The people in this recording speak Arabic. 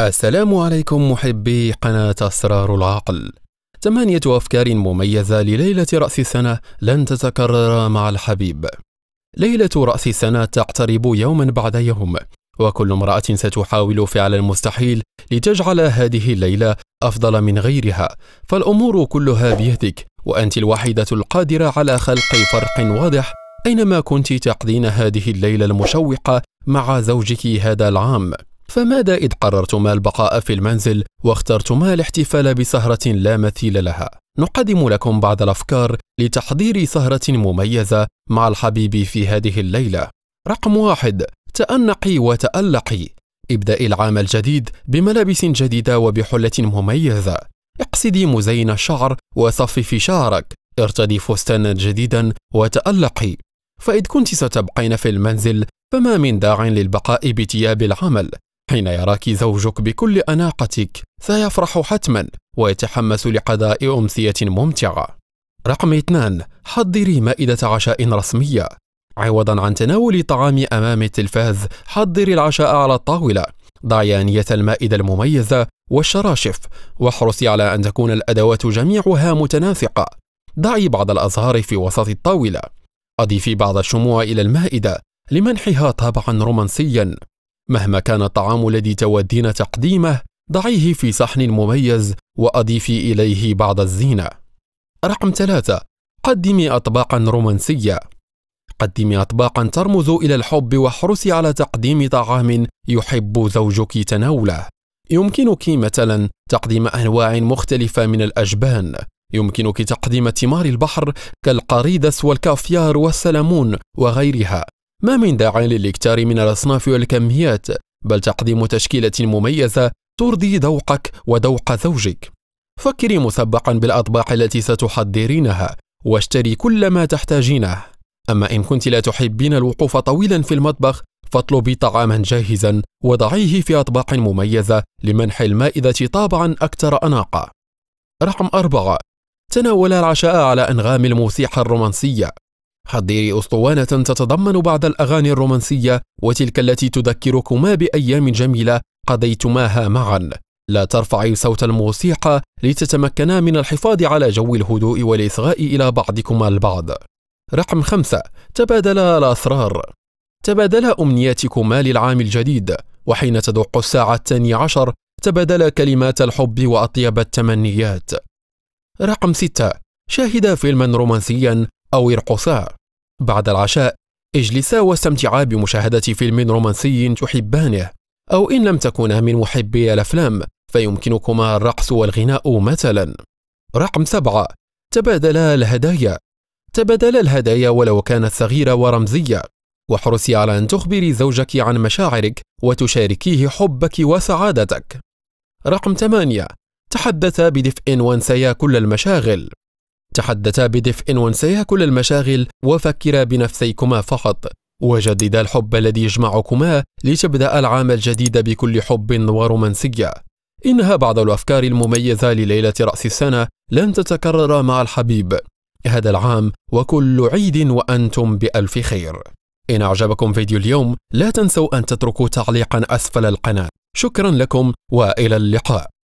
السلام عليكم محبي قناة أسرار العقل ثمانية أفكار مميزة لليلة رأس السنة لن تتكرر مع الحبيب ليلة رأس السنة تقترب يوما بعد يوم وكل امرأة ستحاول فعل المستحيل لتجعل هذه الليلة أفضل من غيرها فالأمور كلها بيدك وأنت الوحيدة القادرة على خلق فرق واضح أينما كنت تقضين هذه الليلة المشوقة مع زوجك هذا العام فماذا إذ قررتما البقاء في المنزل واخترتما الاحتفال بسهرة لا مثيل لها؟ نقدم لكم بعض الأفكار لتحضير سهرة مميزة مع الحبيب في هذه الليلة. رقم واحد: تأنقي وتألقي. ابدأي العام الجديد بملابس جديدة وبحلة مميزة. اقصدي مزين الشعر وصففي شعرك. ارتدي فستانا جديدا وتألقي. فإذ كنت ستبقين في المنزل فما من داع للبقاء بثياب العمل حين يراك زوجك بكل أناقتك سيفرح حتما ويتحمس لقضاء أمسية ممتعة. رقم 2 حضري مائدة عشاء رسمية عوضا عن تناول الطعام أمام التلفاز حضري العشاء على الطاولة ضعي آنية المائدة المميزة والشراشف واحرصي على أن تكون الأدوات جميعها متناسقة ضعي بعض الأزهار في وسط الطاولة أضيفي بعض الشموع إلى المائدة لمنحها طابعا رومانسيا مهما كان الطعام الذي تودين تقديمه ضعيه في صحن مميز وأضيفي إليه بعض الزينة رقم ثلاثة قدمي أطباقا رومانسية قدمي أطباقا ترمز إلى الحب واحرصي على تقديم طعام يحب زوجك تناوله يمكنك مثلا تقديم أنواع مختلفة من الأجبان يمكنك تقديم ثمار البحر كالقريدس والكافيار والسلمون وغيرها ما من داع للاكتار من الأصناف والكميات بل تقديم تشكيلة مميزة ترضي ذوقك وذوق زوجك فكري مسبقا بالأطباق التي ستحضرينها واشتري كل ما تحتاجينه أما إن كنت لا تحبين الوقوف طويلا في المطبخ فاطلبي طعاما جاهزا وضعيه في أطباق مميزة لمنح المائدة طابعا أكثر أناقة رقم أربعة تناول العشاء على أنغام الموسيقى الرومانسية حضري أسطوانة تتضمن بعض الأغاني الرومانسية وتلك التي تذكركما بأيام جميلة قضيتماها معا لا ترفعي صوت الموسيقى لتتمكنا من الحفاظ على جو الهدوء والإصغاء إلى بعضكما البعض رقم خمسة تبادلا الأسرار تبادلا أمنياتكما للعام الجديد وحين تدق الساعة الثانية عشر تبادلا كلمات الحب وأطيب التمنيات رقم ستة شاهدا فيلما رومانسيا أو ارقصا بعد العشاء اجلسا واستمتعا بمشاهدة فيلم رومانسي تحبانه أو إن لم تكونا من محبي الأفلام فيمكنكما الرقص والغناء مثلا رقم سبعة تبادلا الهدايا تبادلا الهدايا ولو كانت صغيرة ورمزية واحرصي على أن تخبري زوجك عن مشاعرك وتشاركيه حبك وسعادتك رقم ثمانية تحدثا بدفء وانسيا كل المشاغل تحدثا بدفء وانسيا كل المشاغل وفكرا بنفسيكما فقط وجددا الحب الذي يجمعكما لتبدأ العام الجديد بكل حب ورومانسية إنها بعض الأفكار المميزة لليلة رأس السنة لن تتكرر مع الحبيب هذا العام وكل عيد وأنتم بألف خير إن أعجبكم فيديو اليوم لا تنسوا أن تتركوا تعليقا أسفل القناة شكرا لكم وإلى اللقاء